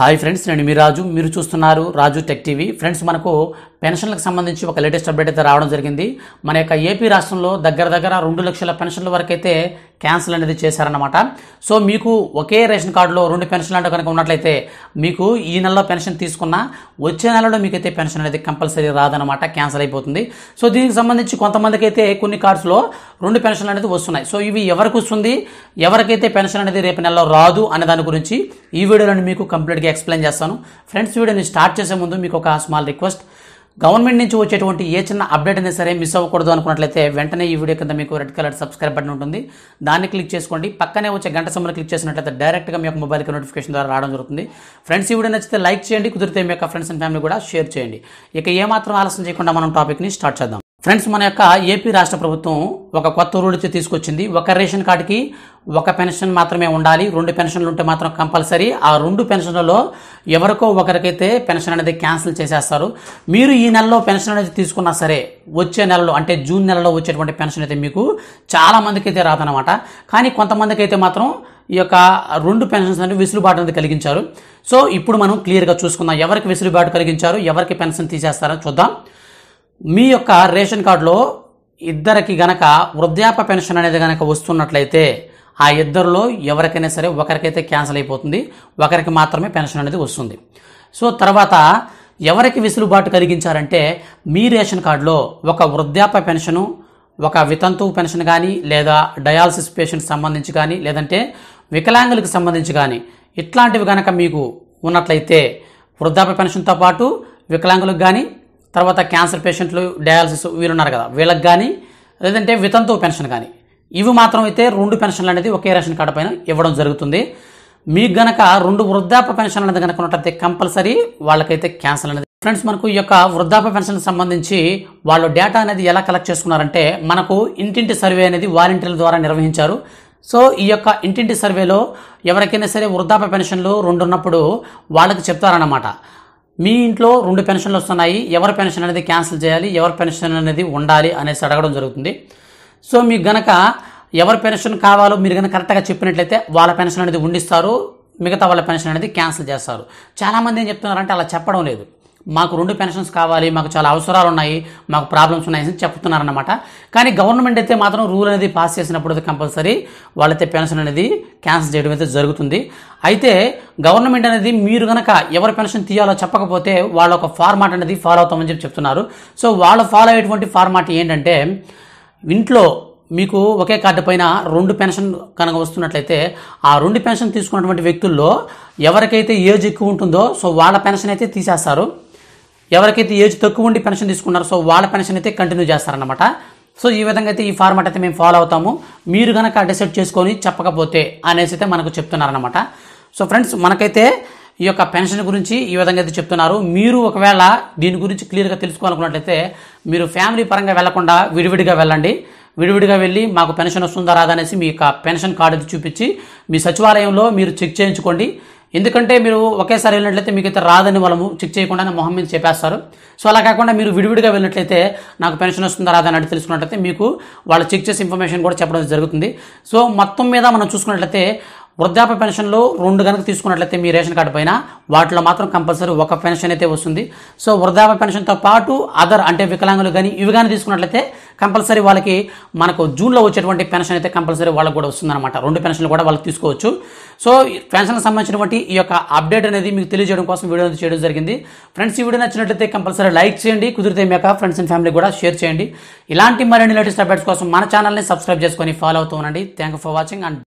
hi friends నేను మీ రాజు మీరు చూస్తున్నారు రాజు టెక్ టీవీ ఫ్రెండ్స్ మనకు పెన్షన్లకు సంబంధించి ఒక లేటెస్ట్ అప్డేట్ అయితే రావడం జరిగింది మన యొక్క ఏపీ రాష్ట్రంలో దగ్గర దగ్గర రెండు లక్షల పెన్షన్ల వరకు అయితే క్యాన్సిల్ అనేది చేశారనమాట సో మీకు ఒకే రేషన్ కార్డులో రెండు పెన్షన్ అంటే కనుక ఉన్నట్లయితే మీకు ఈ నెలలో పెన్షన్ తీసుకున్న వచ్చే నెలలో మీకైతే పెన్షన్ అనేది కంపల్సరీ రాదనమాట క్యాన్సిల్ అయిపోతుంది సో దీనికి సంబంధించి కొంతమందికి అయితే కొన్ని కార్డ్స్లో రెండు పెన్షన్లు అనేది వస్తున్నాయి సో ఇవి ఎవరికి వస్తుంది ఎవరికైతే పెన్షన్ అనేది రేపు నెలలో రాదు అనే దాని గురించి ఈ వీడియోలో మీకు కంప్లీట్గా ఎక్స్ప్లెయిన్ చేస్తాను ఫ్రెండ్స్ వీడియోని స్టార్ట్ చేసే ముందు మీకు ఒక స్మాల్ రిక్వెస్ట్ గవర్నమెంట్ నుంచి వచ్చేటువంటి ఏ చిన్న అప్డేట్ అయినా సరే మిస్ అవ్వకూడదు అనుకున్నట్లయితే వెంటనే ఈ వీడియో కింద మీకు రెడ్ కలర్ సబ్స్క్రైబ్ బటన్ ఉంటుంది దాన్ని క్లిక్ చేసుకోండి పక్కనే వచ్చే గంట సమయంలో క్లిక్ చేసినట్లయితే డైరెక్ట్గా మీ యొక్క మొబైల్కి నోటిఫికేషన్ ద్వారా రావడం జరుగుతుంది ఫ్రెండ్స్ ఈ వీడియో నచ్చితే లైక్ చేయండి కుదిరితే మీ యొక్క ఫ్రెండ్స్ అండ్ ఫ్యామిలీ కూడా షేర్ చేయండి ఇక ఏమాత్రం ఆలస్యం చేయకుండా మనం టాపిక్ని స్టార్ట్ చేద్దాం ఫ్రెండ్స్ మన యొక్క ఏపీ రాష్ట్ర ప్రభుత్వం ఒక కొత్త రూల్ తీసుకొచ్చింది ఒక రేషన్ కార్డుకి ఒక పెన్షన్ మాత్రమే ఉండాలి రెండు పెన్షన్లు ఉంటే మాత్రం కంపల్సరీ ఆ రెండు పెన్షన్లలో ఎవరికో ఒకరికైతే పెన్షన్ అనేది క్యాన్సిల్ చేసేస్తారు మీరు ఈ నెలలో పెన్షన్ అనేది తీసుకున్నా సరే వచ్చే నెలలో అంటే జూన్ నెలలో వచ్చేటువంటి పెన్షన్ అయితే మీకు చాలామందికి అయితే రాదనమాట కానీ కొంతమందికి అయితే మాత్రం ఈ యొక్క రెండు పెన్షన్స్ అనేవి విసులుబాటు అనేది కలిగించారు సో ఇప్పుడు మనం క్లియర్గా చూసుకుందాం ఎవరికి విసులుబాటు కలిగించారు ఎవరికి పెన్షన్ తీసేస్తారో చూద్దాం మీ యొక్క రేషన్ కార్డులో ఇద్దరికి గనక వృద్ధాప్య పెన్షన్ అనేది గనక వస్తున్నట్లయితే ఆ ఇద్దరిలో ఎవరికైనా సరే ఒకరికైతే క్యాన్సిల్ అయిపోతుంది ఒకరికి మాత్రమే పెన్షన్ అనేది వస్తుంది సో తర్వాత ఎవరికి వెసులుబాటు కలిగించారంటే మీ రేషన్ కార్డులో ఒక వృద్ధాప్య పెన్షను ఒక వితంతువు పెన్షన్ కానీ లేదా డయాలసిస్ పేషెంట్ సంబంధించి కానీ లేదంటే వికలాంగులకు సంబంధించి కానీ ఇట్లాంటివి కనుక మీకు ఉన్నట్లయితే వృద్ధాప్య పెన్షన్తో పాటు వికలాంగులకు కానీ తర్వాత క్యాన్సర్ పేషెంట్లు డయాలసిస్ వీళ్ళు ఉన్నారు కదా వీళ్ళకి కానీ లేదంటే వితంతు పెన్షన్ కానీ ఇవి మాత్రం అయితే రెండు పెన్షన్లు అనేది ఒకే రేషన్ కార్డు పైన ఇవ్వడం జరుగుతుంది మీకు గనక రెండు వృద్ధాప్య పెన్షన్ అనేది కనుక ఉన్నట్లయితే కంపల్సరీ వాళ్ళకైతే క్యాన్సల్ అనేది ఫ్రెండ్స్ మనకు ఈ యొక్క వృద్ధాప్య పెన్షన్కి సంబంధించి వాళ్ళు డేటా అనేది ఎలా కలెక్ట్ చేసుకున్నారంటే మనకు ఇంటింటి సర్వే అనేది వాలంటీర్ల ద్వారా నిర్వహించారు సో ఈ యొక్క ఇంటింటి సర్వేలో ఎవరికైనా సరే వృద్ధాప్య పెన్షన్లు రెండున్నప్పుడు వాళ్ళకి చెప్తారన్నమాట మీ ఇంట్లో రెండు పెన్షన్లు వస్తున్నాయి ఎవరి పెన్షన్ అనేది క్యాన్సిల్ చేయాలి ఎవరి పెన్షన్ అనేది ఉండాలి అనేసి అడగడం జరుగుతుంది సో మీకు గనక ఎవరి పెన్షన్ కావాలో మీరు కనుక కరెక్ట్గా చెప్పినట్లయితే వాళ్ళ పెన్షన్ అనేది ఉండిస్తారు మిగతా వాళ్ళ పెన్షన్ అనేది క్యాన్సిల్ చేస్తారు చాలామంది ఏం చెప్తున్నారంటే అలా చెప్పడం లేదు మాకు రెండు పెన్షన్స్ కావాలి మాకు చాలా అవసరాలు ఉన్నాయి మాకు ప్రాబ్లమ్స్ ఉన్నాయని చెప్తున్నారనమాట కానీ గవర్నమెంట్ అయితే మాత్రం రూల్ అనేది పాస్ చేసినప్పుడు అయితే కంపల్సరీ వాళ్ళైతే పెన్షన్ అనేది క్యాన్సిల్ చేయడం అయితే జరుగుతుంది అయితే గవర్నమెంట్ అనేది మీరు కనుక ఎవరి పెన్షన్ తీయాలో చెప్పకపోతే వాళ్ళ ఒక ఫార్మాట్ అనేది ఫాలో అవుతామని చెప్పి చెప్తున్నారు సో వాళ్ళు ఫాలో అయ్యేటువంటి ఫార్మాట్ ఏంటంటే ఇంట్లో మీకు ఒకే కార్డు పైన రెండు పెన్షన్ కనుక వస్తున్నట్లయితే ఆ రెండు పెన్షన్ తీసుకున్నటువంటి వ్యక్తుల్లో ఎవరికైతే ఏజ్ ఎక్కువ ఉంటుందో సో వాళ్ళ పెన్షన్ అయితే తీసేస్తారు ఎవరికైతే ఏజ్ తక్కువ ఉండి పెన్షన్ తీసుకున్నారో సో వాళ్ళ పెన్షన్ అయితే కంటిన్యూ చేస్తారనమాట సో ఈ విధంగా అయితే ఈ ఫార్మాట్ అయితే మేము ఫాలో అవుతాము మీరు కనుక డిసైడ్ చేసుకొని చెప్పకపోతే అనేసి అయితే మనకు చెప్తున్నారనమాట సో ఫ్రెండ్స్ మనకైతే ఈ యొక్క పెన్షన్ గురించి ఈ విధంగా అయితే చెప్తున్నారు మీరు ఒకవేళ దీని గురించి క్లియర్గా తెలుసుకోవాలనుకున్నట్లయితే మీరు ఫ్యామిలీ పరంగా వెళ్లకుండా విడివిడిగా వెళ్ళండి విడివిడిగా వెళ్ళి మాకు పెన్షన్ వస్తుందా అనేసి మీ యొక్క పెన్షన్ కార్డు చూపించి మీ సచివాలయంలో మీరు చెక్ చేయించుకోండి ఎందుకంటే మీరు ఒకేసారి వెళ్ళినట్లయితే మీకు అయితే రాదని వాళ్ళము చెక్ చేయకుండానే మొహం మీద చెప్పేస్తారు సో అలా కాకుండా మీరు విడివిడిగా వెళ్ళినట్లయితే నాకు పెన్షన్ వస్తుందా రాదని అడిగి తెలుసుకున్నట్లయితే మీకు వాళ్ళు చెక్ చేసే ఇన్ఫర్మేషన్ కూడా చెప్పడం జరుగుతుంది సో మొత్తం మీద మనం చూసుకున్నట్లయితే వృద్ధాప్య పెన్షన్లో రెండు కనుక తీసుకున్నట్లయితే మీ రేషన్ కార్డు పైన వాటిలో మాత్రం కంపల్సరీ ఒక పెన్షన్ అయితే వస్తుంది సో వృద్ధాప్య పెన్షన్తో పాటు అదర్ అంటే వికలాంగులు కానీ ఇవి కానీ తీసుకున్నట్లయితే కంపల్సరీ వాళ్ళకి మనకు జూన్లో వచ్చేటువంటి పెన్షన్ అయితే కంపల్సరీ వాళ్ళకి కూడా వస్తుందన్నమాట రెండు పెన్షన్లు కూడా వాళ్ళు తీసుకోవచ్చు సో పెన్షన్కి సంబంధించినటువంటి ఈ యొక్క అప్డేట్ అనేది మీకు తెలియజేయడం కోసం వీడియో చేయడం జరిగింది ఫ్రెండ్స్ ఈ వీడియో నచ్చినట్లయితే కంపల్సరీ లైక్ చేయండి కుదిరితే మీ యొక్క ఫ్రెండ్స్ అండ్ ఫ్యామిలీ కూడా షేర్ చేయండి ఇలాంటి మరిన్ని లేటెస్ట్ అప్డేట్స్ కోసం మన ఛానల్ని సబ్స్క్రైబ్ చేసుకొని ఫాలో అవుతూ ఉండండి థ్యాంక్ ఫర్ వాచింగ్ అండ్